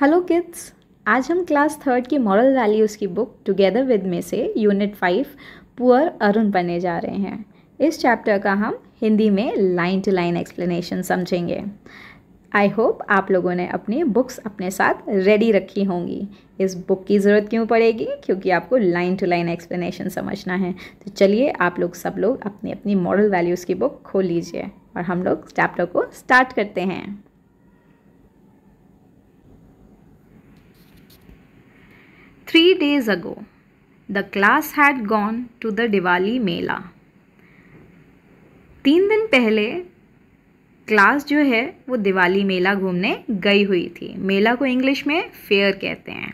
Hello kids आज हम class third की मॉरल वैल्यूज़ की बुक टुगेदर विद में से यूनिट फाइव पुअर अरुण बनने जा रहे हैं इस चैप्टर का हम हिंदी में लाइन टू लाइन एक्सप्लेनेशन समझेंगे आई होप आप लोगों ने अपनी बुक्स अपने साथ रेडी रखी होंगी इस बुक की ज़रूरत क्यों पड़ेगी क्योंकि आपको लाइन टू लाइन एक्सप्लेनेशन समझना है तो चलिए आप लोग सब लोग अपनी अपनी मॉरल वैल्यूज़ की बुक खोल लीजिए और हम लोग चैप्टर को स्टार्ट करते हैं Three days ago, the class had gone to the Diwali Mela. तीन दिन पहले क्लास जो है वो दिवाली मेला घूमने गई हुई थी मेला को इंग्लिश में फेयर कहते हैं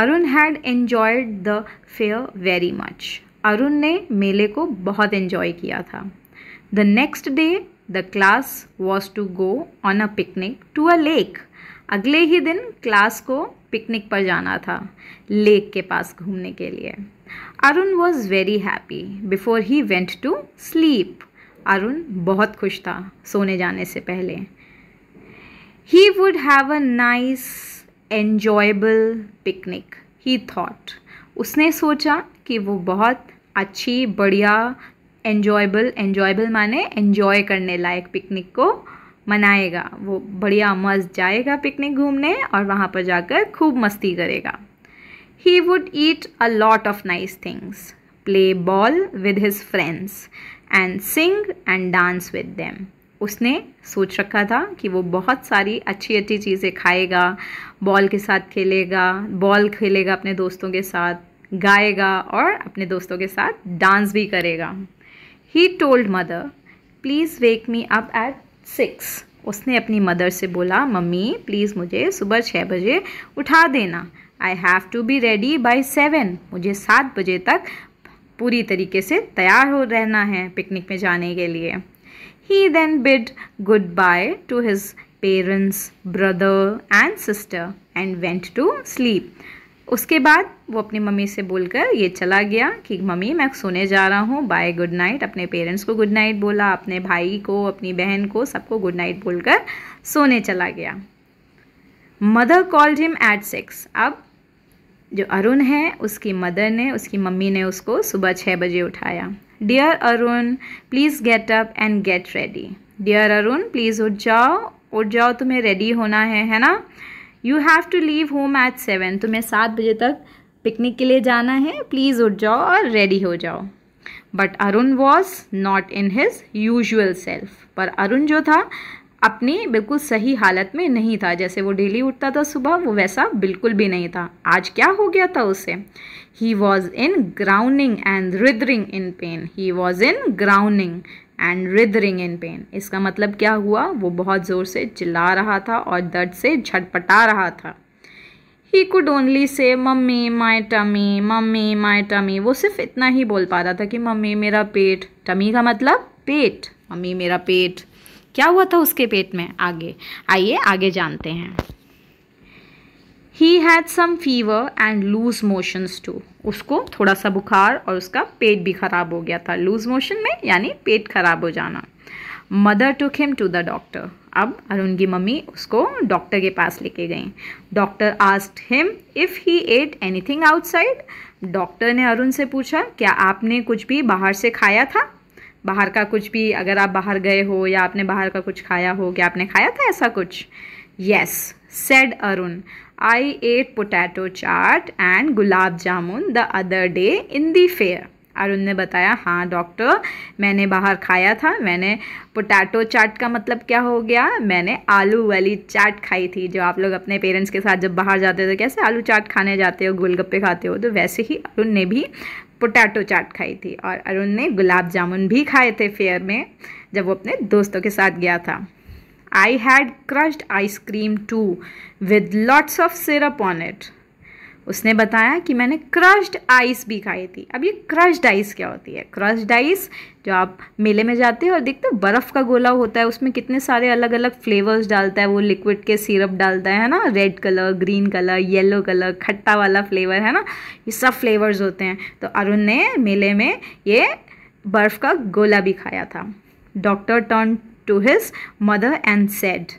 Arun had enjoyed the fair very much Arun ने मेले को बहुत एन्जॉय किया था the next day the class was to go on a picnic to a lake अगले ही दिन क्लास को पिकनिक पर जाना था लेक के पास घूमने के लिए Arun was very happy before he went to sleep Arun बहुत खुश था सोने जाने से पहले he would have a nice enjoyable picnic he thought उसने सोचा कि वो बहुत अच्छी बढ़िया एन्जॉयबल एन्जॉयबल माने एन्जॉय करने लायक पिकनिक को मनाएगा वो बढ़िया मस्त जाएगा पिकनिक घूमने और वहाँ पर जाकर खूब मस्ती करेगा he would eat a lot of nice things play ball with his friends and sing and dance with them उसने सोच रखा था कि वो बहुत सारी अच्छी अच्छी चीज़ें खाएगा बॉल के साथ खेलेगा बॉल खेलेगा अपने दोस्तों के साथ गाएगा और अपने दोस्तों के साथ डांस भी करेगा he told mother please wake me up at six उसने अपनी मदर से बोला मम्मी प्लीज़ मुझे सुबह छः बजे उठा देना I have to be ready by seven मुझे सात बजे तक पूरी तरीके से तैयार हो रहना है पिकनिक में जाने के लिए he then bid good bye to his parents brother and sister and went to sleep उसके बाद वो अपनी मम्मी से बोलकर ये चला गया कि मम्मी मैं सोने जा रहा हूँ बाय गुड नाइट अपने पेरेंट्स को गुड नाइट बोला अपने भाई को अपनी बहन को सबको गुड नाइट बोलकर सोने चला गया mother called him at six अब जो अरुण है उसकी मदर ने उसकी मम्मी ने उसको सुबह छः बजे उठाया dear Arun please get up and get ready dear Arun please उठ जाओ उठ जाओ तुम्हें रेडी होना है है ना you have to leave home at seven तुम्हें सात बजे तक पिकनिक के लिए जाना है प्लीज़ उठ जाओ और रेडी हो जाओ but Arun was not in his usual self पर अरुण जो था अपनी बिल्कुल सही हालत में नहीं था जैसे वो डेली उठता था सुबह वो वैसा बिल्कुल भी नहीं था आज क्या हो गया था उसे he was in groaning and writhing in pain he was in groaning and writhing in pain इसका मतलब क्या हुआ वो बहुत ज़ोर से चिल्ला रहा था और दर्द से झटपटा रहा था he could only say mummy my tummy mummy my tummy वो सिर्फ इतना ही बोल पा रहा था कि मम्मी मेरा पेट टमी का मतलब पेट मम्मी मेरा पेट क्या हुआ था उसके पेट में आगे आइए आगे जानते हैं he had some fever and loose motions too उसको थोड़ा सा बुखार और उसका पेट भी खराब हो गया था लूज मोशन में यानी पेट खराब हो जाना mother took him to the doctor अब अरुण की मम्मी उसको डॉक्टर के पास लेके गई doctor asked him if he ate anything outside doctor ने अरुण से पूछा क्या आपने कुछ भी बाहर से खाया था बाहर का कुछ भी अगर आप बाहर गए हो या आपने बाहर का कुछ खाया हो क्या आपने खाया था ऐसा कुछ yes said Arun I ate potato chaat and gulab jamun the other day in the fair. Arun ने बताया हाँ डॉक्टर मैंने बाहर खाया था मैंने पोटैटो चाट का मतलब क्या हो गया मैंने आलू वाली चाट खाई थी जो आप लोग अपने पेरेंट्स के साथ जब बाहर जाते हो तो कैसे आलू चाट खाने जाते हो गोलगप्पे खाते हो तो वैसे ही अरुण ने भी पोटैटो चाट खाई थी और अरुण ने गुलाब जामुन भी खाए थे फेयर में जब वो अपने दोस्तों के साथ गया था I had crushed ice cream too with lots of syrup on it. उसने बताया कि मैंने क्रश्ड आइस भी खाई थी अब ये क्रश्ड आइस क्या होती है क्रश्ड आइस जो आप मेले में जाते हैं और देखते हो बर्फ़ का गोला होता है उसमें कितने सारे अलग अलग फ्लेवर्स डालता है वो लिक्विड के सिरप डालता है ना red colour green colour yellow colour खट्टा वाला फ्लेवर है ना ये सब फ्लेवर्स होते हैं तो अरुण ने मेले में ये बर्फ़ का गोला भी खाया था doctor turn to his mother and said,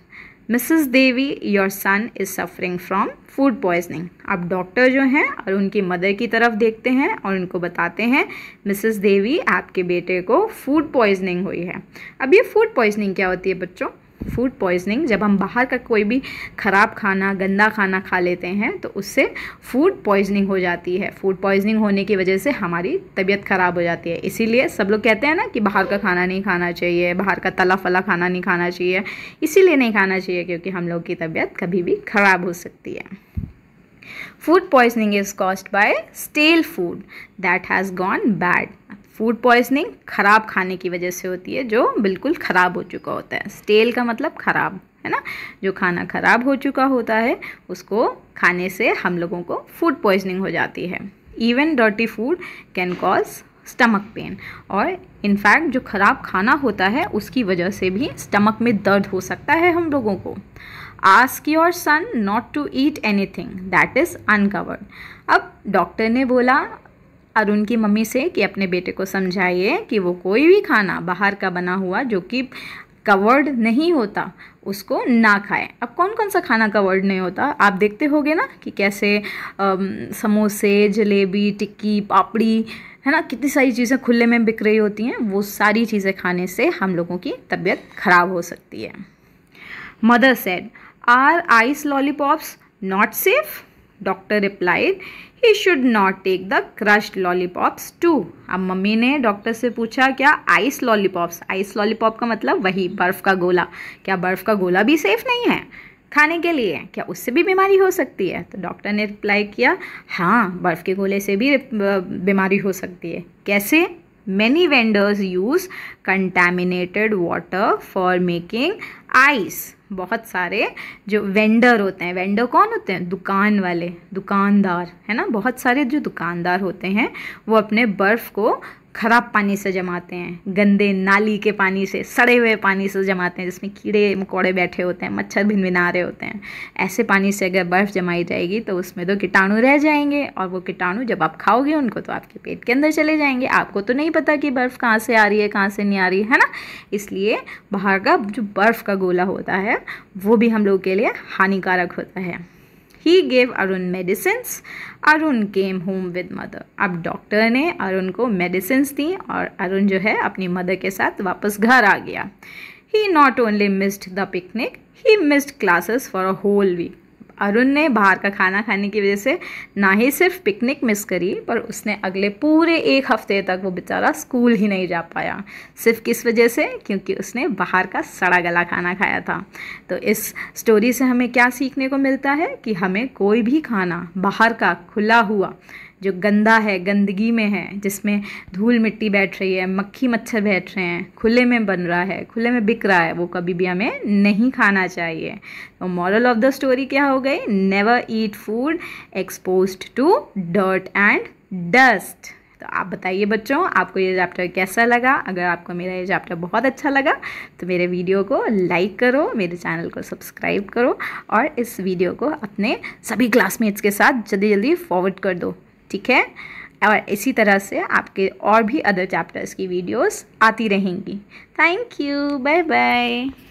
Mrs Devi your son is suffering from food poisoning अब डॉक्टर जो हैं और उनकी मदर की तरफ देखते हैं और उनको बताते हैं मिसेस देवी आपके बेटे को फूड पॉइजनिंग हुई है अब ये फूड पॉइजनिंग क्या होती है बच्चों फूड पॉइजनिंग जब हम बाहर का कोई भी ख़राब खाना गंदा खाना खा लेते हैं तो उससे फूड पॉइजनिंग हो जाती है फूड पॉइजनिंग होने की वजह से हमारी तबीयत ख़राब हो जाती है इसीलिए सब लोग कहते हैं ना कि बाहर का खाना नहीं खाना चाहिए बाहर का तला फला खाना नहीं खाना चाहिए इसीलिए नहीं खाना चाहिए क्योंकि हम लोग की तबीयत कभी भी ख़राब हो सकती है food poisoning is caused by stale food that has gone bad food poisoning ख़राब खाने की वजह से होती है जो बिल्कुल ख़राब हो चुका होता है स्टेल का मतलब ख़राब है ना जो खाना ख़राब हो चुका होता है उसको खाने से हम लोगों को फूड पॉइजनिंग हो जाती है even dirty food can cause stomach pain और इनफैक्ट जो ख़राब खाना होता है उसकी वजह से भी स्टमक में दर्द हो सकता है हम लोगों को ask your son not to eat anything that is uncovered अब डॉक्टर ने बोला अरुण की मम्मी से कि अपने बेटे को समझाइए कि वो कोई भी खाना बाहर का बना हुआ जो कि कवर्ड नहीं होता उसको ना खाए अब कौन कौन सा खाना कवर्ड नहीं होता आप देखते होगे ना कि कैसे समोसे जलेबी टिक्की पापड़ी है ना कितनी सारी चीज़ें खुले में बिक रही होती हैं वो सारी चीज़ें खाने से हम लोगों की तबीयत ख़राब हो सकती है mother said are ice lollipops not safe doctor replied he should not take the crushed lollipops too अब मम्मी ने डॉक्टर से पूछा क्या आइस लॉलीपॉप्स आइस लॉलीपॉप का मतलब वही बर्फ़ का गोला क्या बर्फ़ का गोला भी सेफ़ नहीं है खाने के लिए क्या उससे भी बीमारी हो सकती है तो डॉक्टर ने रिप्लाई किया हाँ बर्फ़ के गोले से भी बीमारी हो सकती है कैसे Many vendors use contaminated water for making ice. बहुत सारे जो वेंडर होते हैं वेंडर कौन होते हैं दुकान वाले दुकानदार है ना बहुत सारे जो दुकानदार होते हैं वो अपने बर्फ़ को ख़राब पानी से जमाते हैं गंदे नाली के पानी से सड़े हुए पानी से जमाते हैं जिसमें कीड़े मकोड़े बैठे होते हैं मच्छर भिन रहे होते हैं ऐसे पानी से अगर बर्फ़ जमाई जाएगी तो उसमें तो कीटाणु रह जाएंगे और वो कीटाणु जब आप खाओगे उनको तो आपके पेट के अंदर चले जाएंगे आपको तो नहीं पता कि बर्फ़ कहाँ से आ रही है कहाँ से नहीं आ रही है ना इसलिए बाहर का जो बर्फ़ का गोला होता है वो भी हम लोग के लिए हानिकारक होता है he gave Arun medicines Arun came home with mother अब डॉक्टर ने अरुण को मेडिसिन दी और अरुण जो है अपनी मदर के साथ वापस घर आ गया he not only missed the picnic he missed classes for a whole week Arun ने बाहर का खाना खाने की वजह से ना ही सिर्फ पिकनिक मिस करी पर उसने अगले पूरे एक हफ्ते तक वो बेचारा स्कूल ही नहीं जा पाया सिर्फ किस वजह से क्योंकि उसने बाहर का सड़ा गला खाना खाया था तो इस स्टोरी से हमें क्या सीखने को मिलता है कि हमें कोई भी खाना बाहर का खुला हुआ जो गंदा है गंदगी में है जिसमें धूल मिट्टी बैठ रही है मक्खी मच्छर बैठ रहे हैं खुले में बन रहा है खुले में बिक रहा है वो कभी भी हमें नहीं खाना चाहिए तो मॉरल ऑफ द स्टोरी क्या हो गई never eat food exposed to dirt and dust तो आप बताइए बच्चों आपको ये चैप्टर कैसा लगा अगर आपको मेरा ये चैप्टर बहुत अच्छा लगा तो मेरे वीडियो को लाइक करो मेरे चैनल को सब्सक्राइब करो और इस वीडियो को अपने सभी क्लासमेट्स के साथ जल्दी जल्दी फॉरवर्ड कर दो ठीक है और इसी तरह से आपके और भी अदर चैप्टर्स की वीडियोस आती रहेंगी थैंक यू बाय बाय